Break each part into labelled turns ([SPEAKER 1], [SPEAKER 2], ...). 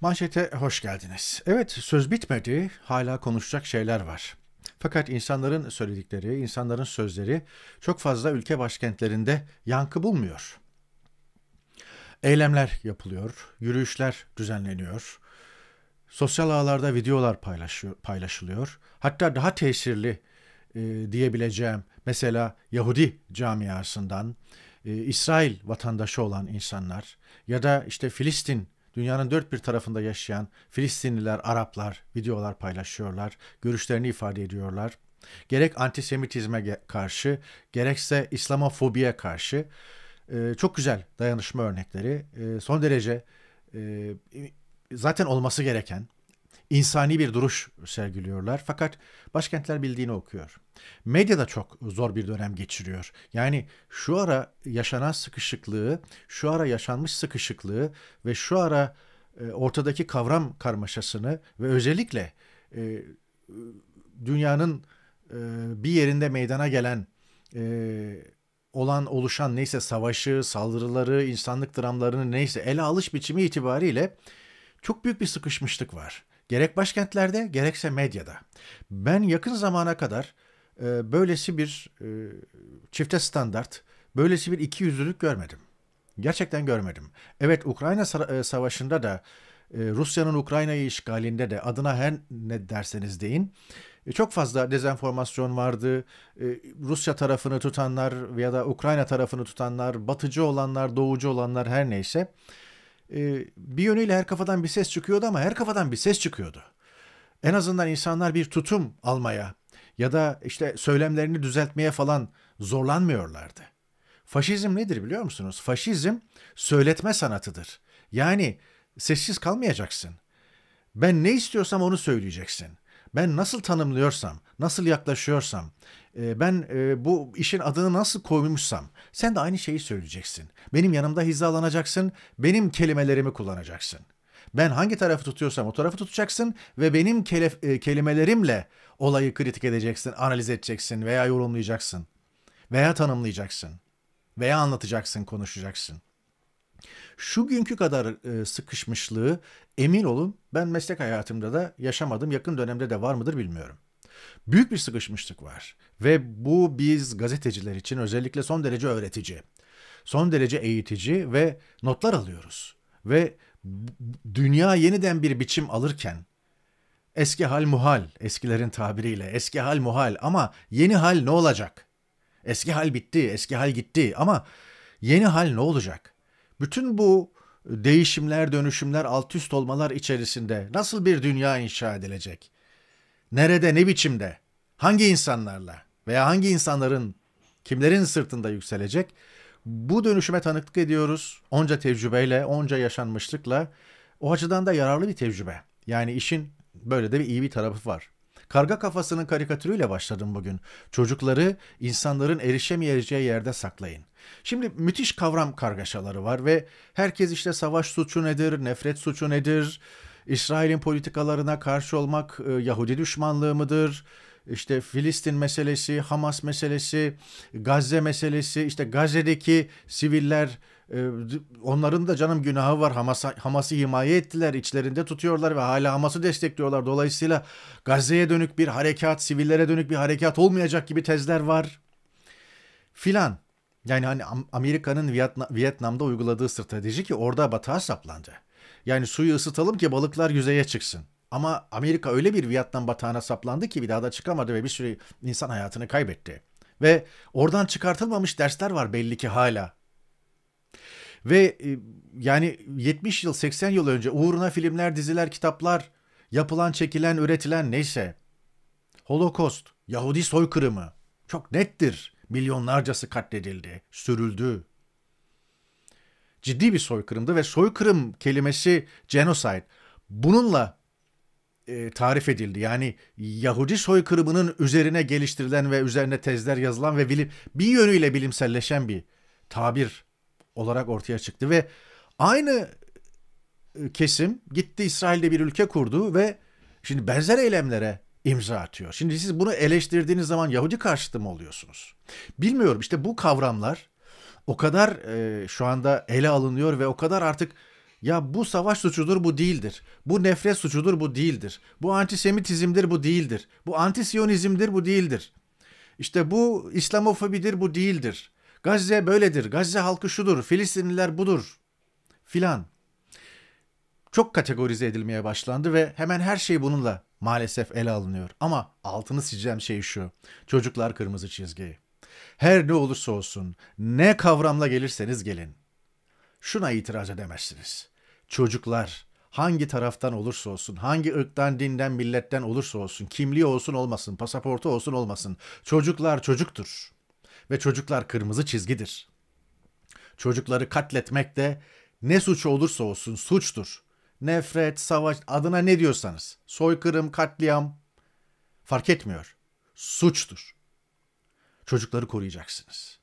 [SPEAKER 1] Manşete hoş geldiniz. Evet söz bitmedi, hala konuşacak şeyler var. Fakat insanların söyledikleri, insanların sözleri çok fazla ülke başkentlerinde yankı bulmuyor. Eylemler yapılıyor, yürüyüşler düzenleniyor. Sosyal ağlarda videolar paylaşılıyor. Hatta daha tesirli e, diyebileceğim mesela Yahudi camiasından, e, İsrail vatandaşı olan insanlar ya da işte Filistin Dünyanın dört bir tarafında yaşayan Filistinliler, Araplar videolar paylaşıyorlar, görüşlerini ifade ediyorlar. Gerek antisemitizme karşı, gerekse İslamofobiye karşı e, çok güzel dayanışma örnekleri. E, son derece e, zaten olması gereken insani bir duruş sergiliyorlar. Fakat başkentler bildiğini okuyor. Medya da çok zor bir dönem geçiriyor. Yani şu ara yaşanan sıkışıklığı, şu ara yaşanmış sıkışıklığı ve şu ara e, ortadaki kavram karmaşasını ve özellikle e, dünyanın e, bir yerinde meydana gelen olan oluşan neyse savaşı, saldırıları, insanlık dramlarını neyse ele alış biçimi itibariyle çok büyük bir sıkışmışlık var. Gerek başkentlerde gerekse medyada. Ben yakın zamana kadar e, böylesi bir e, çifte standart, böylesi bir iki yüzlülük görmedim. Gerçekten görmedim. Evet Ukrayna e, savaşında da e, Rusya'nın Ukrayna'yı işgalinde de adına her ne derseniz deyin e, çok fazla dezenformasyon vardı. Rusya tarafını tutanlar ya da Ukrayna tarafını tutanlar, batıcı olanlar, doğucu olanlar her neyse ee, bir yönüyle her kafadan bir ses çıkıyordu ama her kafadan bir ses çıkıyordu. En azından insanlar bir tutum almaya ya da işte söylemlerini düzeltmeye falan zorlanmıyorlardı. Faşizm nedir biliyor musunuz? Faşizm söyletme sanatıdır. Yani sessiz kalmayacaksın. Ben ne istiyorsam onu söyleyeceksin. Ben nasıl tanımlıyorsam, nasıl yaklaşıyorsam, ee, ben e, bu işin adını nasıl koymuşsam sen de aynı şeyi söyleyeceksin. Benim yanımda hizalanacaksın, benim kelimelerimi kullanacaksın. Ben hangi tarafı tutuyorsam o tarafı tutacaksın ve benim kelef, e, kelimelerimle olayı kritik edeceksin, analiz edeceksin veya yorumlayacaksın veya tanımlayacaksın veya anlatacaksın, konuşacaksın. Şu günkü kadar e, sıkışmışlığı emin olun ben meslek hayatımda da yaşamadım. Yakın dönemde de var mıdır bilmiyorum. Büyük bir sıkışmışlık var ve bu biz gazeteciler için özellikle son derece öğretici, son derece eğitici ve notlar alıyoruz. Ve dünya yeniden bir biçim alırken eski hal muhal, eskilerin tabiriyle eski hal muhal ama yeni hal ne olacak? Eski hal bitti, eski hal gitti ama yeni hal ne olacak? Bütün bu değişimler, dönüşümler, alt üst olmalar içerisinde nasıl bir dünya inşa edilecek? Nerede, ne biçimde, hangi insanlarla veya hangi insanların kimlerin sırtında yükselecek? Bu dönüşüme tanıklık ediyoruz. Onca tecrübeyle, onca yaşanmışlıkla. O açıdan da yararlı bir tecrübe. Yani işin böyle de bir iyi bir tarafı var. Karga kafasının karikatürüyle başladım bugün. Çocukları insanların erişemeyeceği yerde saklayın. Şimdi müthiş kavram kargaşaları var ve herkes işte savaş suçu nedir, nefret suçu nedir, İsrail'in politikalarına karşı olmak e, Yahudi düşmanlığı mıdır? İşte Filistin meselesi, Hamas meselesi, Gazze meselesi, işte Gazze'deki siviller e, onların da canım günahı var. Hamas Hamas'ı himaye ettiler, içlerinde tutuyorlar ve hala Hamas'ı destekliyorlar. Dolayısıyla Gazze'ye dönük bir harekat, sivillere dönük bir harekat olmayacak gibi tezler var. Filan. Yani hani Amerika'nın Vietnam'da uyguladığı strateji ki orada batığa saplandı. Yani suyu ısıtalım ki balıklar yüzeye çıksın. Ama Amerika öyle bir Vietnam batağına saplandı ki bir daha da çıkamadı ve bir sürü insan hayatını kaybetti. Ve oradan çıkartılmamış dersler var belli ki hala. Ve e, yani 70 yıl 80 yıl önce uğruna filmler, diziler, kitaplar yapılan, çekilen, üretilen neyse. Holokost, Yahudi soykırımı çok nettir. Milyonlarcası katledildi, sürüldü, ciddi bir soykırımdı ve soykırım kelimesi genocide bununla e, tarif edildi. Yani Yahudi soykırımının üzerine geliştirilen ve üzerine tezler yazılan ve bilim, bir yönüyle bilimselleşen bir tabir olarak ortaya çıktı ve aynı e, kesim gitti İsrail'de bir ülke kurdu ve şimdi benzer eylemlere imza atıyor. Şimdi siz bunu eleştirdiğiniz zaman Yahudi karşıtı mı oluyorsunuz? Bilmiyorum işte bu kavramlar o kadar e, şu anda ele alınıyor ve o kadar artık ya bu savaş suçudur bu değildir. Bu nefret suçudur bu değildir. Bu antisemitizmdir bu değildir. Bu antisiyonizmdir bu değildir. İşte bu İslamofobidir bu değildir. Gazze böyledir. Gazze halkı şudur. Filistinliler budur. Filan. Çok kategorize edilmeye başlandı ve hemen her şey bununla maalesef ele alınıyor. Ama altını sileceğim şey şu. Çocuklar kırmızı çizgiyi. Her ne olursa olsun, ne kavramla gelirseniz gelin. Şuna itiraz edemezsiniz. Çocuklar hangi taraftan olursa olsun, hangi ırktan, dinden, milletten olursa olsun, kimliği olsun olmasın, pasaportu olsun olmasın, çocuklar çocuktur. Ve çocuklar kırmızı çizgidir. Çocukları katletmek de ne suç olursa olsun suçtur. Nefret, savaş, adına ne diyorsanız, soykırım, katliam fark etmiyor. Suçtur çocukları koruyacaksınız.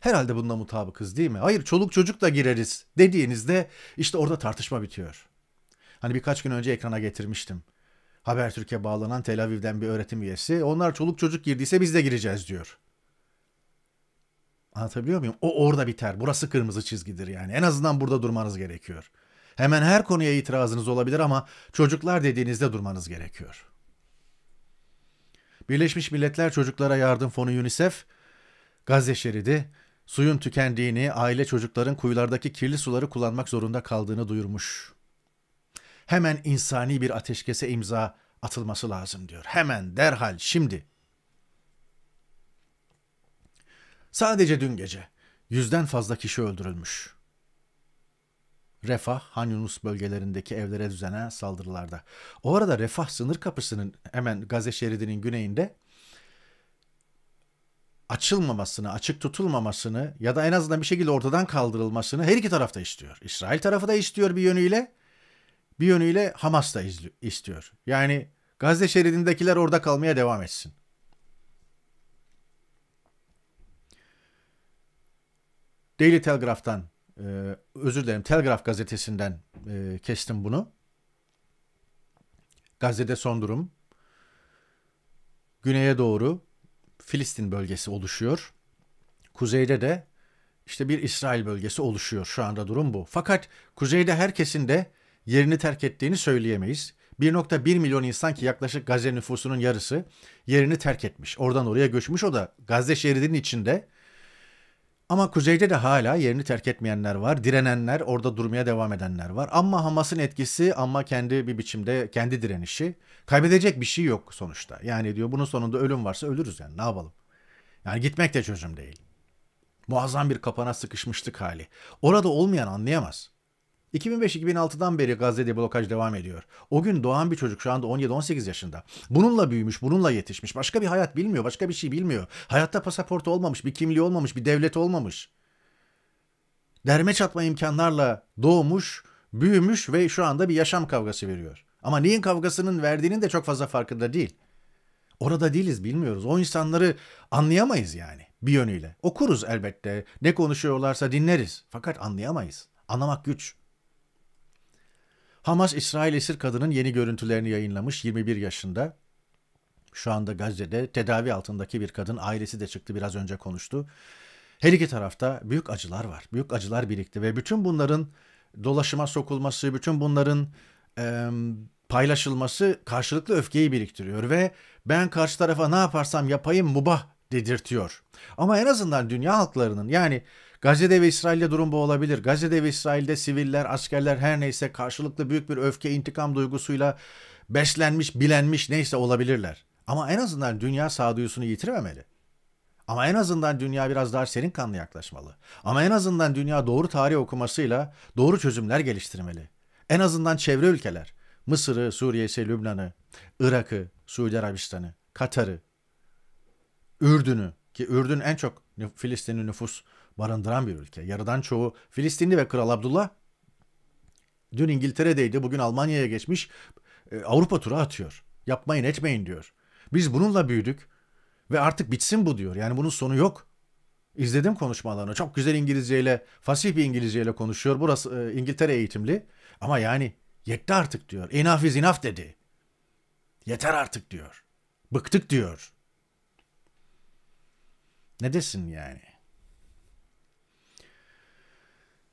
[SPEAKER 1] Herhalde bununla mutabıkız değil mi? Hayır çoluk çocuk da gireriz dediğinizde işte orada tartışma bitiyor. Hani birkaç gün önce ekrana getirmiştim. Habertürk'e bağlanan Tel Aviv'den bir öğretim üyesi. Onlar çoluk çocuk girdiyse biz de gireceğiz diyor. Anlatabiliyor muyum? O orada biter. Burası kırmızı çizgidir yani. En azından burada durmanız gerekiyor. Hemen her konuya itirazınız olabilir ama çocuklar dediğinizde durmanız gerekiyor. Birleşmiş Milletler Çocuklara Yardım Fonu UNICEF, Gazze şeridi, suyun tükendiğini, aile çocukların kuyulardaki kirli suları kullanmak zorunda kaldığını duyurmuş. Hemen insani bir ateşkese imza atılması lazım diyor. Hemen, derhal, şimdi. Sadece dün gece yüzden fazla kişi öldürülmüş. Refah, Han Yunus bölgelerindeki evlere düzenen saldırılarda. O arada Refah sınır kapısının hemen Gazze şeridinin güneyinde açılmamasını, açık tutulmamasını ya da en azından bir şekilde ortadan kaldırılmasını her iki tarafta istiyor. İsrail tarafı da istiyor bir yönüyle, bir yönüyle Hamas da istiyor. Yani Gazze şeridindekiler orada kalmaya devam etsin. Daily Telegraph'tan ee, özür dilerim Telgraf gazetesinden e, kestim bunu. Gazze'de son durum. Güneye doğru Filistin bölgesi oluşuyor. Kuzeyde de işte bir İsrail bölgesi oluşuyor. Şu anda durum bu. Fakat kuzeyde herkesin de yerini terk ettiğini söyleyemeyiz. 1.1 milyon insan ki yaklaşık Gazze nüfusunun yarısı yerini terk etmiş. Oradan oraya göçmüş. O da Gazze şeridinin içinde ama kuzeyde de hala yerini terk etmeyenler var, direnenler, orada durmaya devam edenler var. Ama Hamas'ın etkisi ama kendi bir biçimde kendi direnişi. Kaybedecek bir şey yok sonuçta. Yani diyor bunun sonunda ölüm varsa ölürüz yani ne yapalım. Yani gitmek de çözüm değil. Muazzam bir kapana sıkışmışlık hali. Orada olmayan anlayamaz. 2005-2006'dan beri Gazze'de blokaj devam ediyor. O gün doğan bir çocuk şu anda 17-18 yaşında. Bununla büyümüş, bununla yetişmiş. Başka bir hayat bilmiyor, başka bir şey bilmiyor. Hayatta pasaportu olmamış, bir kimliği olmamış, bir devlet olmamış. Derme çatma imkanlarla doğmuş, büyümüş ve şu anda bir yaşam kavgası veriyor. Ama neyin kavgasının verdiğinin de çok fazla farkında değil. Orada değiliz bilmiyoruz. O insanları anlayamayız yani bir yönüyle. Okuruz elbette. Ne konuşuyorlarsa dinleriz. Fakat anlayamayız. Anlamak güç. Hamas İsrail esir kadının yeni görüntülerini yayınlamış 21 yaşında. Şu anda Gazze'de tedavi altındaki bir kadın ailesi de çıktı biraz önce konuştu. Her iki tarafta büyük acılar var. Büyük acılar birikti ve bütün bunların dolaşıma sokulması, bütün bunların e, paylaşılması karşılıklı öfkeyi biriktiriyor ve ben karşı tarafa ne yaparsam yapayım mubah dedirtiyor. Ama en azından dünya halklarının yani Gazze'de ve İsrail'de durum bu olabilir. Gazze'de ve İsrail'de siviller, askerler her neyse karşılıklı büyük bir öfke, intikam duygusuyla beslenmiş, bilenmiş neyse olabilirler. Ama en azından dünya sağduyusunu yitirmemeli. Ama en azından dünya biraz daha serin kanlı yaklaşmalı. Ama en azından dünya doğru tarih okumasıyla doğru çözümler geliştirmeli. En azından çevre ülkeler, Mısır'ı, Suriye'si, Lübnan'ı, Irak'ı, Suudi Arabistan'ı, Katar'ı, Ürdün'ü ki Ürdün en çok Filistinli nüfus barındıran bir ülke. Yarıdan çoğu Filistinli ve Kral Abdullah dün İngiltere'deydi, bugün Almanya'ya geçmiş. E, Avrupa turu atıyor. Yapmayın, etmeyin diyor. Biz bununla büyüdük ve artık bitsin bu diyor. Yani bunun sonu yok. İzledim konuşmalarını. Çok güzel İngilizceyle, fasih bir İngilizceyle konuşuyor. Burası e, İngiltere eğitimli. Ama yani yetti artık diyor. Enough is enough dedi. Yeter artık diyor. Bıktık diyor. Ne desin yani?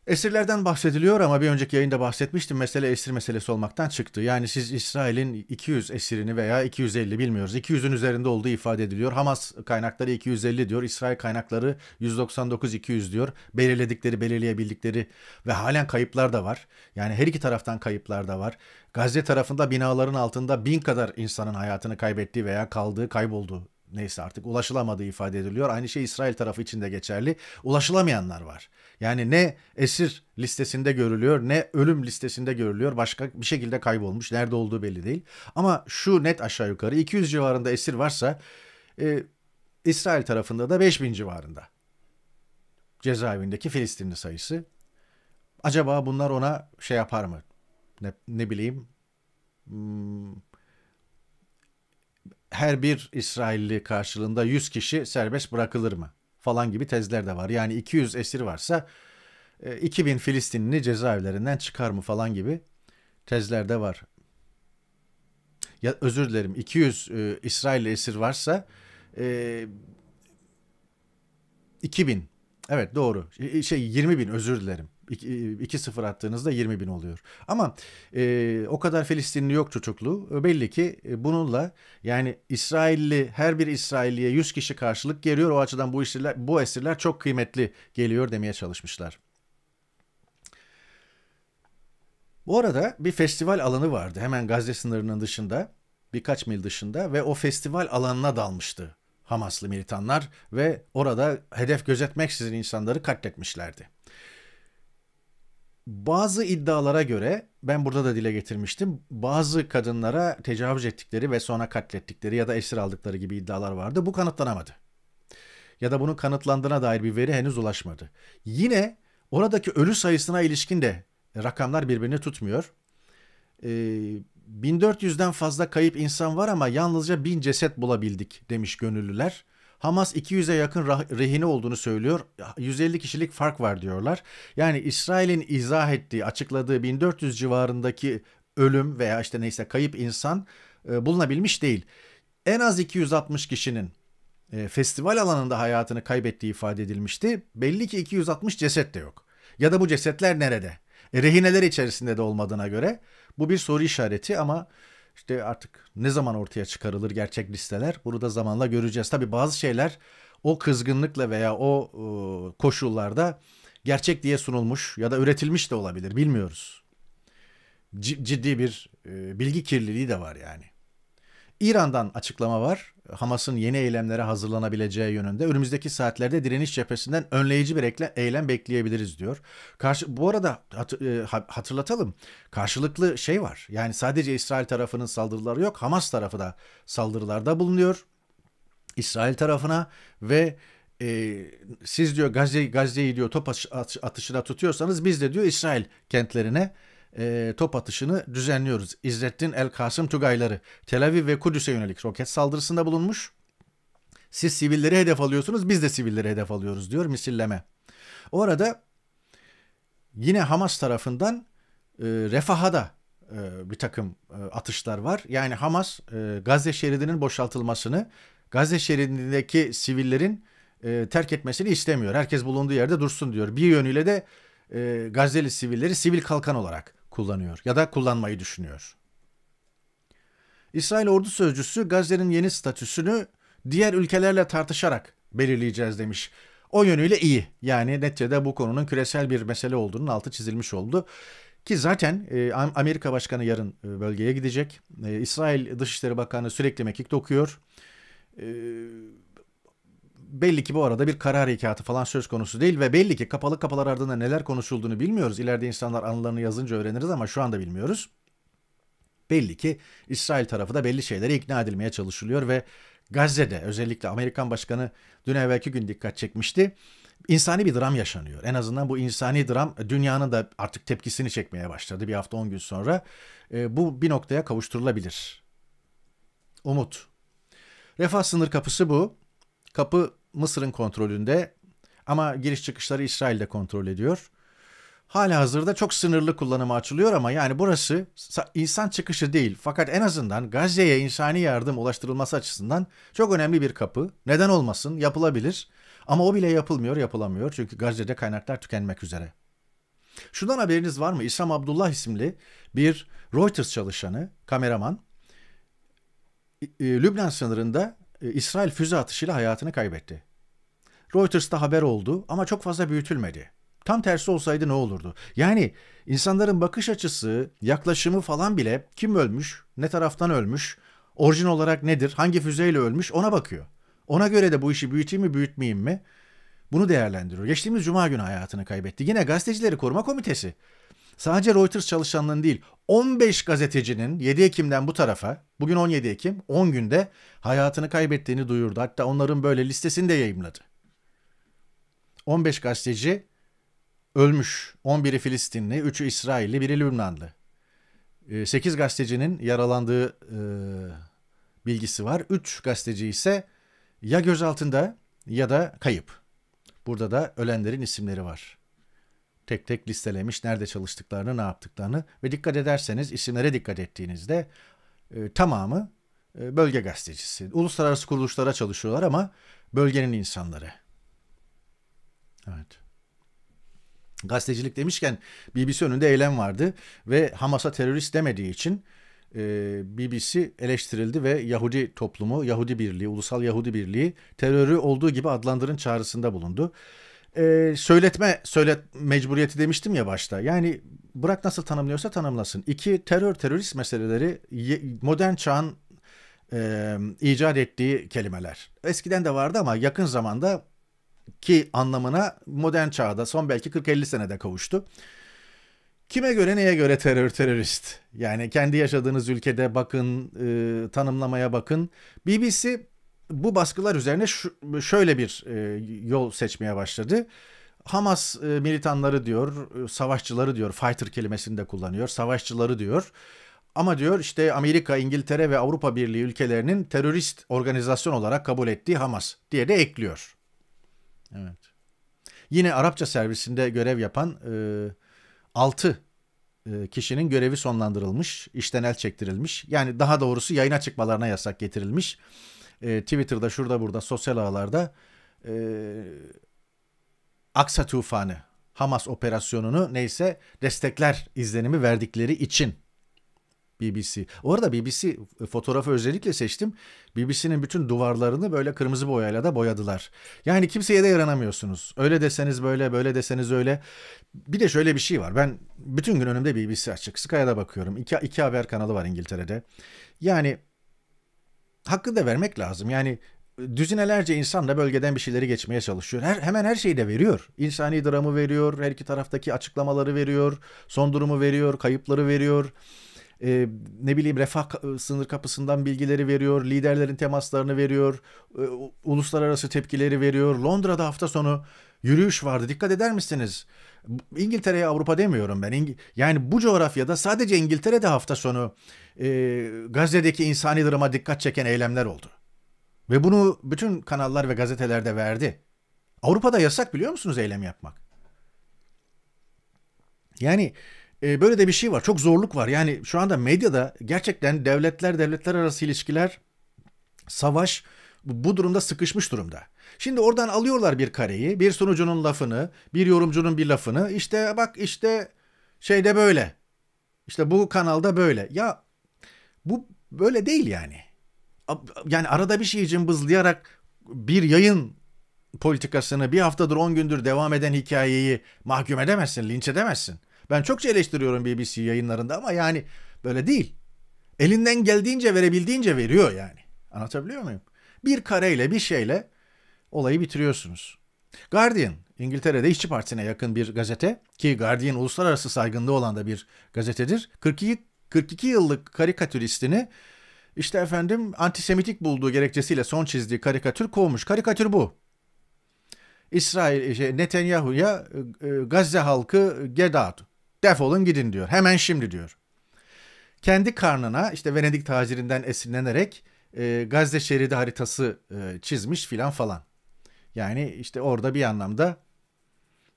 [SPEAKER 1] Esirlerden bahsediliyor ama bir önceki yayında bahsetmiştim. Mesele esir meselesi olmaktan çıktı. Yani siz İsrail'in 200 esirini veya 250 bilmiyoruz. 200'ün üzerinde olduğu ifade ediliyor. Hamas kaynakları 250 diyor. İsrail kaynakları 199-200 diyor. Belirledikleri, belirleyebildikleri ve halen kayıplar da var. Yani her iki taraftan kayıplar da var. Gazze tarafında binaların altında bin kadar insanın hayatını kaybettiği veya kaldığı, kaybolduğu neyse artık ulaşılamadığı ifade ediliyor. Aynı şey İsrail tarafı için de geçerli. Ulaşılamayanlar var. Yani ne esir listesinde görülüyor ne ölüm listesinde görülüyor. Başka bir şekilde kaybolmuş. Nerede olduğu belli değil. Ama şu net aşağı yukarı 200 civarında esir varsa e, İsrail tarafında da 5000 civarında. Cezaevindeki Filistinli sayısı. Acaba bunlar ona şey yapar mı? Ne, ne bileyim hmm, her bir İsrailli karşılığında 100 kişi serbest bırakılır mı? Falan gibi tezler de var. Yani 200 esir varsa 2000 e, Filistinli cezaevlerinden çıkar mı falan gibi tezler de var. Ya özür dilerim 200 e, İsrailli esir varsa e, 2000 evet doğru e, şey 20 bin özür dilerim 2-0 attığınızda 20 bin oluyor. Ama e, o kadar Filistinli yok çocukluğu e, Belli ki e, bununla yani İsrailli her bir İsrailliye 100 kişi karşılık geliyor. O açıdan bu esirler, bu esirler çok kıymetli geliyor demeye çalışmışlar. Bu arada bir festival alanı vardı hemen Gazze sınırının dışında birkaç mil dışında ve o festival alanına dalmıştı Hamaslı militanlar ve orada hedef gözetmeksizin insanları katletmişlerdi. Bazı iddialara göre ben burada da dile getirmiştim. Bazı kadınlara tecavüz ettikleri ve sonra katlettikleri ya da esir aldıkları gibi iddialar vardı. Bu kanıtlanamadı. Ya da bunun kanıtlandığına dair bir veri henüz ulaşmadı. Yine oradaki ölü sayısına ilişkin de rakamlar birbirini tutmuyor. Ee, 1400'den fazla kayıp insan var ama yalnızca 1000 ceset bulabildik demiş gönüllüler. Hamas 200'e yakın rehine olduğunu söylüyor. 150 kişilik fark var diyorlar. Yani İsrail'in izah ettiği, açıkladığı 1400 civarındaki ölüm veya işte neyse kayıp insan e, bulunabilmiş değil. En az 260 kişinin e, festival alanında hayatını kaybettiği ifade edilmişti. Belli ki 260 ceset de yok. Ya da bu cesetler nerede? E, rehineler içerisinde de olmadığına göre bu bir soru işareti ama işte artık ne zaman ortaya çıkarılır gerçek listeler bunu da zamanla göreceğiz. Tabii bazı şeyler o kızgınlıkla veya o e, koşullarda gerçek diye sunulmuş ya da üretilmiş de olabilir bilmiyoruz. C- ciddi bir e, bilgi kirliliği de var yani. İran'dan açıklama var. Hamas'ın yeni eylemlere hazırlanabileceği yönünde. Önümüzdeki saatlerde direniş cephesinden önleyici bir eylem bekleyebiliriz diyor. Karşı, bu arada e, hatırlatalım. Karşılıklı şey var. Yani sadece İsrail tarafının saldırıları yok. Hamas tarafı da saldırılarda bulunuyor. İsrail tarafına ve e, siz diyor Gazze, Gazze'yi diyor top atışına tutuyorsanız biz de diyor İsrail kentlerine e, top atışını düzenliyoruz. İzzettin El Kasım Tugayları Tel Aviv ve Kudüs'e yönelik roket saldırısında bulunmuş. Siz sivilleri hedef alıyorsunuz biz de sivilleri hedef alıyoruz diyor misilleme. Orada yine Hamas tarafından e, Refaha'da e, bir takım e, atışlar var. Yani Hamas e, Gazze şeridinin boşaltılmasını, Gazze şeridindeki sivillerin e, terk etmesini istemiyor. Herkes bulunduğu yerde dursun diyor. Bir yönüyle de e, Gazze'li sivilleri sivil kalkan olarak kullanıyor ya da kullanmayı düşünüyor. İsrail ordu sözcüsü Gazze'nin yeni statüsünü diğer ülkelerle tartışarak belirleyeceğiz demiş. O yönüyle iyi. Yani neticede bu konunun küresel bir mesele olduğunun altı çizilmiş oldu. Ki zaten e, Amerika Başkanı yarın e, bölgeye gidecek. E, İsrail Dışişleri Bakanı sürekli mekik dokuyor. E, belli ki bu arada bir karar harekatı falan söz konusu değil ve belli ki kapalı kapılar ardında neler konuşulduğunu bilmiyoruz. İleride insanlar anılarını yazınca öğreniriz ama şu anda bilmiyoruz. Belli ki İsrail tarafı da belli şeylere ikna edilmeye çalışılıyor ve Gazze'de özellikle Amerikan Başkanı dün evvelki gün dikkat çekmişti. İnsani bir dram yaşanıyor. En azından bu insani dram dünyanın da artık tepkisini çekmeye başladı bir hafta on gün sonra. E, bu bir noktaya kavuşturulabilir. Umut. Refah sınır kapısı bu. Kapı Mısır'ın kontrolünde ama giriş çıkışları İsrail de kontrol ediyor. Hala hazırda çok sınırlı kullanıma açılıyor ama yani burası insan çıkışı değil. Fakat en azından Gazze'ye insani yardım ulaştırılması açısından çok önemli bir kapı. Neden olmasın yapılabilir ama o bile yapılmıyor yapılamıyor çünkü Gazze'de kaynaklar tükenmek üzere. Şundan haberiniz var mı? İslam Abdullah isimli bir Reuters çalışanı, kameraman e, Lübnan sınırında e, İsrail füze atışıyla hayatını kaybetti. Reuters'ta haber oldu ama çok fazla büyütülmedi. Tam tersi olsaydı ne olurdu? Yani insanların bakış açısı, yaklaşımı falan bile kim ölmüş, ne taraftan ölmüş, orijin olarak nedir, hangi füzeyle ölmüş ona bakıyor. Ona göre de bu işi büyüteyim mi büyütmeyeyim mi bunu değerlendiriyor. Geçtiğimiz cuma günü hayatını kaybetti. Yine gazetecileri koruma komitesi Sadece Reuters çalışanlarının değil 15 gazetecinin 7 Ekim'den bu tarafa bugün 17 Ekim 10 günde hayatını kaybettiğini duyurdu. Hatta onların böyle listesini de yayımladı. 15 gazeteci ölmüş. 11'i Filistinli, 3'ü İsrailli, biri Lübnanlı. 8 ee, gazetecinin yaralandığı e, bilgisi var. 3 gazeteci ise ya gözaltında ya da kayıp. Burada da ölenlerin isimleri var tek tek listelemiş nerede çalıştıklarını, ne yaptıklarını ve dikkat ederseniz isimlere dikkat ettiğinizde e, tamamı e, bölge gazetecisi. Uluslararası kuruluşlara çalışıyorlar ama bölgenin insanları. Evet. Gazetecilik demişken BBC önünde eylem vardı ve Hamas'a terörist demediği için e, BBC eleştirildi ve Yahudi toplumu, Yahudi Birliği, Ulusal Yahudi Birliği terörü olduğu gibi adlandırın çağrısında bulundu e, söyletme söylet mecburiyeti demiştim ya başta. Yani bırak nasıl tanımlıyorsa tanımlasın. İki terör terörist meseleleri modern çağın e, icat ettiği kelimeler. Eskiden de vardı ama yakın zamanda ki anlamına modern çağda son belki 40-50 senede kavuştu. Kime göre neye göre terör terörist? Yani kendi yaşadığınız ülkede bakın, e, tanımlamaya bakın. BBC bu baskılar üzerine şu, şöyle bir e, yol seçmeye başladı. Hamas e, militanları diyor, e, savaşçıları diyor, fighter kelimesini de kullanıyor, savaşçıları diyor. Ama diyor işte Amerika, İngiltere ve Avrupa Birliği ülkelerinin terörist organizasyon olarak kabul ettiği Hamas diye de ekliyor. Evet. Yine Arapça servisinde görev yapan e, 6 e, kişinin görevi sonlandırılmış, işten el çektirilmiş. Yani daha doğrusu yayına çıkmalarına yasak getirilmiş e, Twitter'da şurada burada sosyal ağlarda e, Aksa tufanı Hamas operasyonunu neyse destekler izlenimi verdikleri için BBC. Orada BBC fotoğrafı özellikle seçtim. BBC'nin bütün duvarlarını böyle kırmızı boyayla da boyadılar. Yani kimseye de yaranamıyorsunuz. Öyle deseniz böyle, böyle deseniz öyle. Bir de şöyle bir şey var. Ben bütün gün önümde BBC açık. Sky'a da bakıyorum. İki, iki haber kanalı var İngiltere'de. Yani hakkı da vermek lazım. Yani e, düzinelerce insan da bölgeden bir şeyleri geçmeye çalışıyor. Her, hemen her şeyi de veriyor. İnsani dramı veriyor, her iki taraftaki açıklamaları veriyor, son durumu veriyor, kayıpları veriyor. Ee, ne bileyim refah e, sınır kapısından bilgileri veriyor, liderlerin temaslarını veriyor, e, uluslararası tepkileri veriyor. Londra'da hafta sonu yürüyüş vardı. Dikkat eder misiniz? İngiltere'ye Avrupa demiyorum ben. yani bu coğrafyada sadece İngiltere'de hafta sonu e, Gazze'deki insani dırıma dikkat çeken eylemler oldu. Ve bunu bütün kanallar ve gazetelerde verdi. Avrupa'da yasak biliyor musunuz eylem yapmak? Yani e, böyle de bir şey var. Çok zorluk var. Yani şu anda medyada gerçekten devletler devletler arası ilişkiler savaş bu durumda sıkışmış durumda. Şimdi oradan alıyorlar bir kareyi, bir sunucunun lafını, bir yorumcunun bir lafını. İşte bak işte şeyde böyle. İşte bu kanalda böyle. Ya bu böyle değil yani. Yani arada bir şey için bızlayarak bir yayın politikasını bir haftadır on gündür devam eden hikayeyi mahkum edemezsin, linç edemezsin. Ben çokça eleştiriyorum BBC yayınlarında ama yani böyle değil. Elinden geldiğince verebildiğince veriyor yani. Anlatabiliyor muyum? Bir kareyle bir şeyle olayı bitiriyorsunuz. Guardian, İngiltere'de işçi partisine yakın bir gazete ki Guardian uluslararası saygınlığı olan da bir gazetedir. 42, 42 yıllık karikatüristini işte efendim antisemitik bulduğu gerekçesiyle son çizdiği karikatür kovmuş. Karikatür bu. İsrail e, şey, Netanyahu'ya e, e Gazze halkı get out. Defolun gidin diyor. Hemen şimdi diyor. Kendi karnına işte Venedik tacirinden esinlenerek e, Gazze şeridi haritası e, çizmiş filan falan. Yani işte orada bir anlamda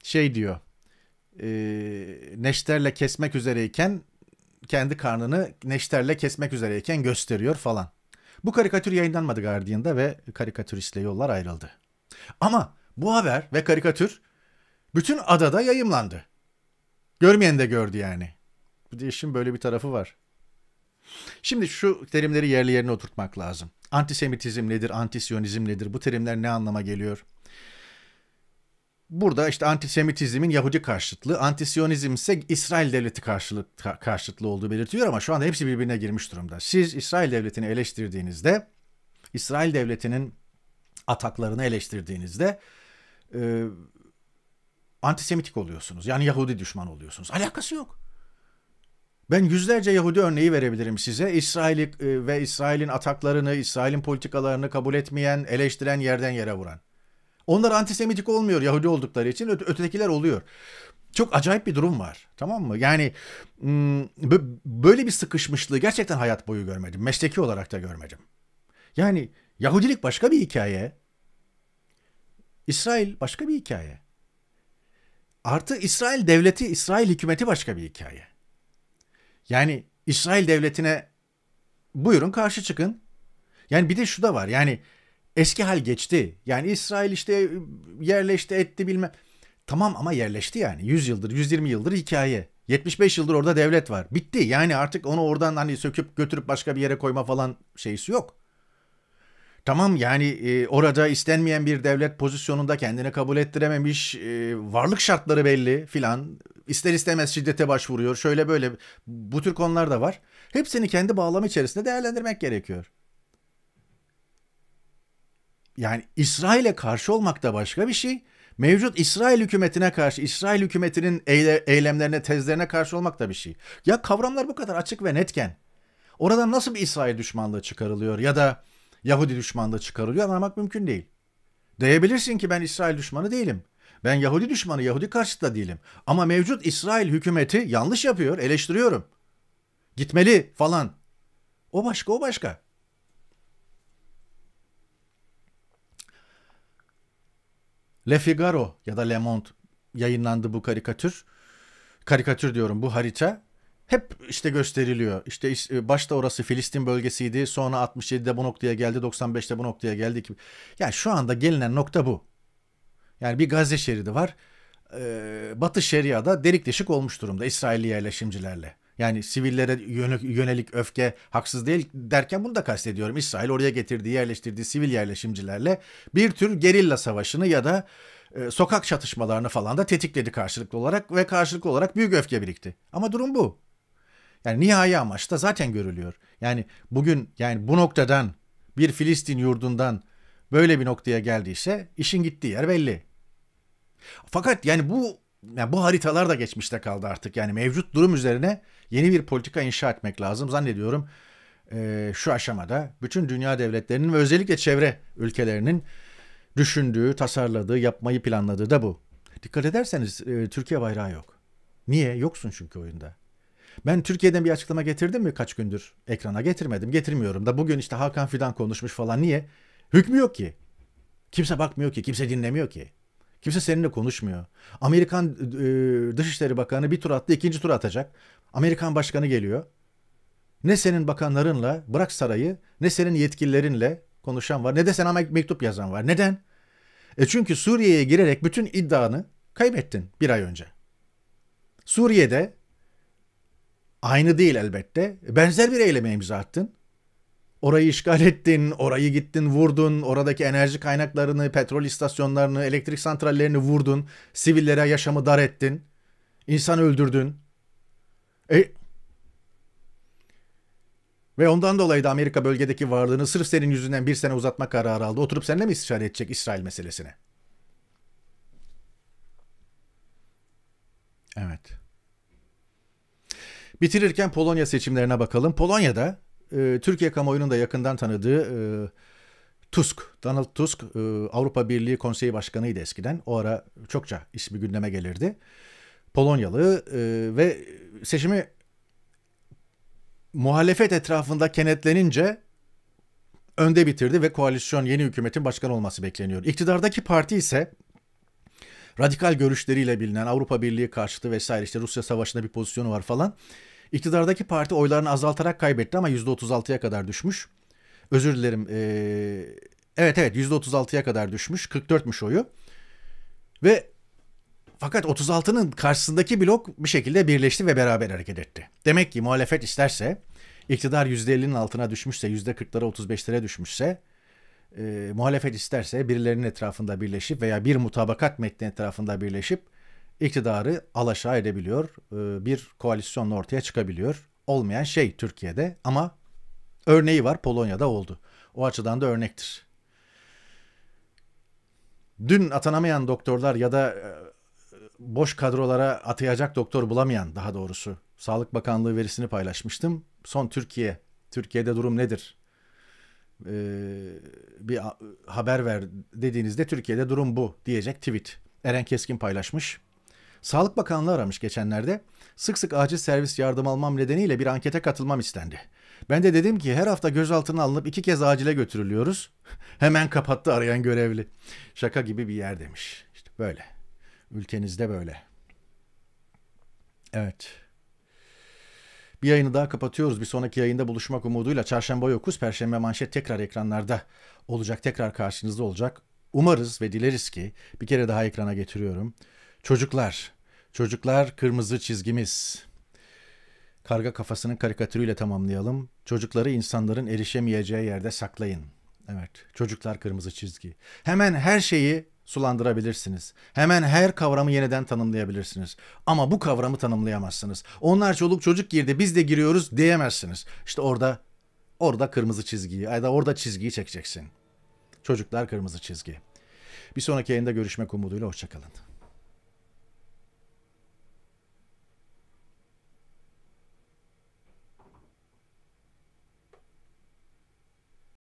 [SPEAKER 1] şey diyor. E, neşterle kesmek üzereyken kendi karnını neşterle kesmek üzereyken gösteriyor falan. Bu karikatür yayınlanmadı Guardian'da ve karikatüristle yollar ayrıldı. Ama bu haber ve karikatür bütün adada yayımlandı. Görmeyen de gördü yani. Bu işin böyle bir tarafı var. Şimdi şu terimleri yerli yerine oturtmak lazım. Antisemitizm nedir, antisyonizm nedir? Bu terimler ne anlama geliyor? Burada işte antisemitizmin Yahudi karşıtlığı, antisyonizm ise İsrail devleti karşıtlığı olduğu belirtiyor ama şu anda hepsi birbirine girmiş durumda. Siz İsrail devletini eleştirdiğinizde, İsrail devletinin ataklarını eleştirdiğinizde e, antisemitik oluyorsunuz. Yani Yahudi düşman oluyorsunuz. Alakası yok. Ben yüzlerce Yahudi örneği verebilirim size. İsrail e, ve İsrail'in ataklarını, İsrail'in politikalarını kabul etmeyen, eleştiren, yerden yere vuran. Onlar antisemitik olmuyor Yahudi oldukları için. Öte, ötekiler oluyor. Çok acayip bir durum var. Tamam mı? Yani böyle bir sıkışmışlığı gerçekten hayat boyu görmedim. Mesleki olarak da görmedim. Yani Yahudilik başka bir hikaye. İsrail başka bir hikaye. Artı İsrail devleti, İsrail hükümeti başka bir hikaye. Yani İsrail devletine buyurun karşı çıkın. Yani bir de şu da var. Yani eski hal geçti. Yani İsrail işte e, yerleşti etti bilmem. Tamam ama yerleşti yani. 100 yıldır, 120 yıldır hikaye. 75 yıldır orada devlet var. Bitti. Yani artık onu oradan hani söküp götürüp başka bir yere koyma falan şeysi yok. Tamam yani e, orada istenmeyen bir devlet pozisyonunda kendini kabul ettirememiş, e, varlık şartları belli filan İster istemez şiddete başvuruyor. Şöyle böyle bu tür konular da var. Hepsini kendi bağlamı içerisinde değerlendirmek gerekiyor. Yani İsrail'e karşı olmak da başka bir şey. Mevcut İsrail hükümetine karşı, İsrail hükümetinin eylemlerine, tezlerine karşı olmak da bir şey. Ya kavramlar bu kadar açık ve netken oradan nasıl bir İsrail düşmanlığı çıkarılıyor ya da Yahudi düşmanlığı çıkarılıyor anlamak mümkün değil. Diyebilirsin ki ben İsrail düşmanı değilim. Ben Yahudi düşmanı, Yahudi karşıtı da değilim. Ama mevcut İsrail hükümeti yanlış yapıyor, eleştiriyorum. Gitmeli falan. O başka, o başka. Le Figaro ya da Le Monde yayınlandı bu karikatür. Karikatür diyorum bu harita. Hep işte gösteriliyor. İşte e, başta orası Filistin bölgesiydi. Sonra 67'de bu noktaya geldi. 95'te bu noktaya geldi. Yani şu anda gelinen nokta bu. Yani bir Gazze şeridi var. Ee, Batı Şeria'da delik deşik olmuş durumda İsrailli yerleşimcilerle. Yani sivillere yönelik öfke haksız değil derken bunu da kastediyorum. İsrail oraya getirdiği, yerleştirdiği sivil yerleşimcilerle bir tür gerilla savaşını ya da e, sokak çatışmalarını falan da tetikledi karşılıklı olarak ve karşılıklı olarak büyük öfke birikti. Ama durum bu. Yani nihai amaçta zaten görülüyor. Yani bugün yani bu noktadan bir Filistin yurdundan böyle bir noktaya geldiyse işin gittiği yer belli. Fakat yani bu yani bu haritalar da geçmişte kaldı artık. Yani mevcut durum üzerine yeni bir politika inşa etmek lazım. Zannediyorum e, şu aşamada bütün dünya devletlerinin ve özellikle çevre ülkelerinin düşündüğü, tasarladığı, yapmayı planladığı da bu. Dikkat ederseniz e, Türkiye bayrağı yok. Niye? Yoksun çünkü oyunda. Ben Türkiye'den bir açıklama getirdim mi kaç gündür? Ekrana getirmedim. Getirmiyorum da bugün işte Hakan Fidan konuşmuş falan. Niye? Hükmü yok ki. Kimse bakmıyor ki. Kimse dinlemiyor ki. Kimse seninle konuşmuyor. Amerikan e, Dışişleri Bakanı bir tur attı, ikinci tur atacak. Amerikan Başkanı geliyor. Ne senin bakanlarınla, bırak sarayı, ne senin yetkililerinle konuşan var, ne de sana mektup yazan var. Neden? E çünkü Suriye'ye girerek bütün iddianı kaybettin bir ay önce. Suriye'de aynı değil elbette, benzer bir eyleme imza attın. Orayı işgal ettin, orayı gittin vurdun, oradaki enerji kaynaklarını, petrol istasyonlarını, elektrik santrallerini vurdun, sivillere yaşamı dar ettin, insan öldürdün. E, ve ondan dolayı da Amerika bölgedeki varlığını sırf senin yüzünden bir sene uzatma kararı aldı. Oturup seninle mi istişare edecek İsrail meselesine? Evet. Bitirirken Polonya seçimlerine bakalım. Polonya'da e, Türkiye kamuoyunun da yakından tanıdığı e, Tusk, Donald Tusk e, Avrupa Birliği Konseyi Başkanı'ydı eskiden. O ara çokça ismi gündeme gelirdi. Polonyalı e, ve seçimi muhalefet etrafında kenetlenince önde bitirdi ve koalisyon yeni hükümetin başkan olması bekleniyor. İktidardaki parti ise radikal görüşleriyle bilinen Avrupa Birliği karşıtı vesaire işte Rusya savaşında bir pozisyonu var falan. İktidardaki parti oylarını azaltarak kaybetti ama %36'ya kadar düşmüş. Özür dilerim. Ee, evet evet %36'ya kadar düşmüş. 44'müş oyu. Ve fakat 36'nın karşısındaki blok bir şekilde birleşti ve beraber hareket etti. Demek ki muhalefet isterse iktidar %50'nin altına düşmüşse %40'lara 35'lere düşmüşse e, muhalefet isterse birilerinin etrafında birleşip veya bir mutabakat metni etrafında birleşip iktidarı alaşağı edebiliyor. E, bir koalisyonla ortaya çıkabiliyor. Olmayan şey Türkiye'de ama örneği var Polonya'da oldu. O açıdan da örnektir. Dün atanamayan doktorlar ya da e, boş kadrolara atayacak doktor bulamayan daha doğrusu Sağlık Bakanlığı verisini paylaşmıştım. Son Türkiye, Türkiye'de durum nedir? Ee, bir haber ver dediğinizde Türkiye'de durum bu diyecek tweet. Eren Keskin paylaşmış. Sağlık Bakanlığı aramış geçenlerde. Sık sık acil servis yardım almam nedeniyle bir ankete katılmam istendi. Ben de dedim ki her hafta gözaltına alınıp iki kez acile götürülüyoruz. Hemen kapattı arayan görevli. Şaka gibi bir yer demiş. İşte böyle. Ülkenizde böyle. Evet. Bir yayını daha kapatıyoruz. Bir sonraki yayında buluşmak umuduyla çarşamba yokuz. Perşembe manşet tekrar ekranlarda olacak. Tekrar karşınızda olacak. Umarız ve dileriz ki bir kere daha ekrana getiriyorum. Çocuklar, çocuklar kırmızı çizgimiz. Karga kafasının karikatürüyle tamamlayalım. Çocukları insanların erişemeyeceği yerde saklayın. Evet, çocuklar kırmızı çizgi. Hemen her şeyi sulandırabilirsiniz. Hemen her kavramı yeniden tanımlayabilirsiniz. Ama bu kavramı tanımlayamazsınız. Onlar çoluk çocuk girdi biz de giriyoruz diyemezsiniz. İşte orada orada kırmızı çizgiyi ya da orada çizgiyi çekeceksin. Çocuklar kırmızı çizgi. Bir sonraki yayında görüşmek umuduyla hoşçakalın.